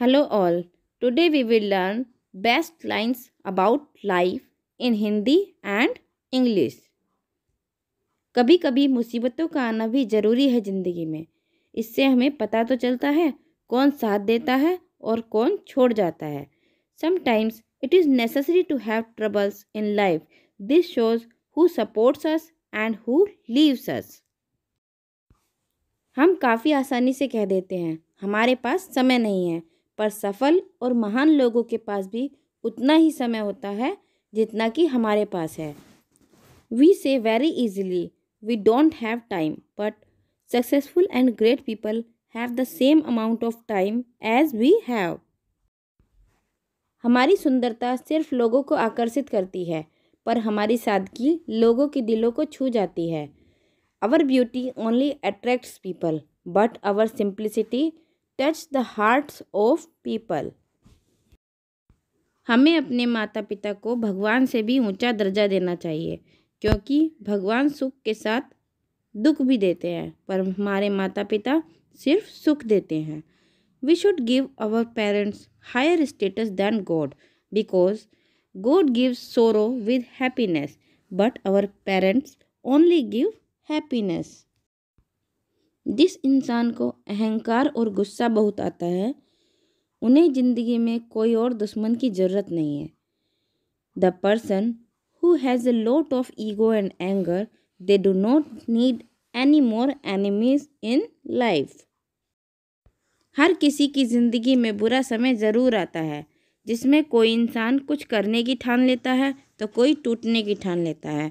Hello all today we will learn best lines about life in Hindi and English कभी कभी मुसीबतों का आना भी ज़रूरी है ज़िंदगी में इससे हमें पता तो चलता है कौन साथ देता है और कौन छोड़ जाता है sometimes it is necessary to have troubles in life this shows who supports us and who leaves us हम काफ़ी आसानी से कह देते हैं हमारे पास समय नहीं है पर सफल और महान लोगों के पास भी उतना ही समय होता है जितना कि हमारे पास है we say very easily we don't have time but successful and great people have the same amount of time as we have हमारी सुंदरता सिर्फ लोगों को आकर्षित करती है पर हमारी सादगी लोगों के दिलों को छू जाती है our beauty only attracts people but our simplicity touch the hearts of people हमें अपने माता पिता को भगवान से भी ऊंचा दर्जा देना चाहिए क्योंकि भगवान सुख के साथ दुख भी देते हैं पर हमारे माता पिता सिर्फ सुख देते हैं we should give our parents higher status than God because God gives sorrow with happiness but our parents only give happiness जिस इंसान को अहंकार और गुस्सा बहुत आता है उन्हें ज़िंदगी में कोई और दुश्मन की ज़रूरत नहीं है the person who has a lot of ego and anger they do not need any more enemies in life हर किसी की ज़िंदगी में बुरा समय ज़रूर आता है जिसमें कोई इंसान कुछ करने की ठान लेता है तो कोई टूटने की ठान लेता है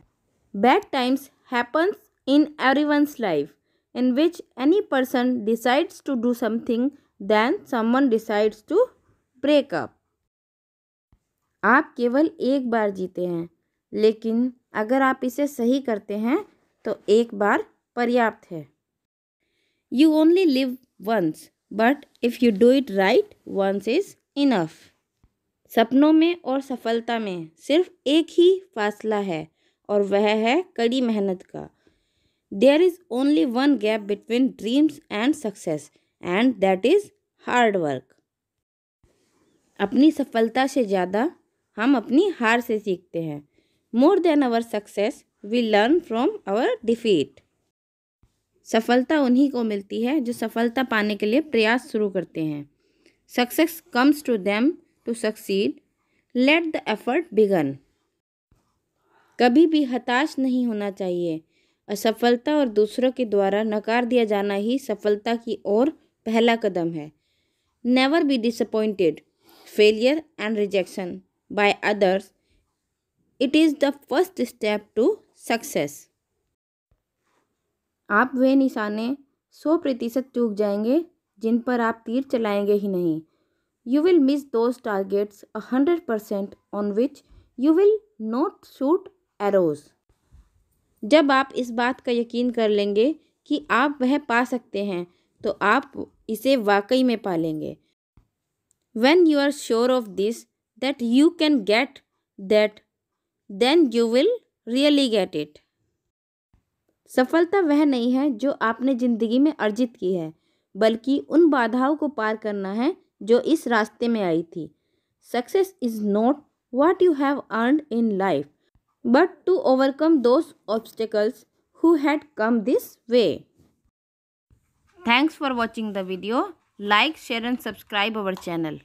bad times happens in every one's life in which any person decides to do something than someone decides to break up. आप केवल एक बार जीते हैं लेकिन अगर आप इसे सही करते हैं तो एक बार पर्याप्त है you only live once but if you do it right once is enough सपनों में और सफलता में सिर्फ एक ही फासला है और वह है कड़ी मेहनत का there is only one gap between dreams and success and that is hard work अपनी सफलता से ज़्यादा हम अपनी हार से सीखते हैं more than our success we learn from our defeat सफलता उन्हीं को मिलती है जो सफलता पाने के लिए प्रयास शुरू करते हैं success comes to them to succeed let the effort begin कभी भी हताश नहीं होना चाहिए असफलता और दूसरों के द्वारा नकार दिया जाना ही सफलता की ओर पहला कदम है never be disappointed failure and rejection by others it is the first step to success आप वे निशाने सौ प्रतिशत चूक जाएंगे जिन पर आप तीर चलाएंगे ही नहीं you will miss miss targets hundred percent on which you will not shoot arrows जब आप इस बात का यकीन कर लेंगे कि आप वह पा सकते हैं तो आप इसे वाकई में पा लेंगे when you are sure of this that you can get that then you will really get it सफलता वह नहीं है जो आपने ज़िंदगी में अर्जित की है बल्कि उन बाधाओं को पार करना है जो इस रास्ते में आई थी success is not what you have earn in life but to overcome those obstacles who had come this way. Thanks for watching the video. Like, share and subscribe our channel.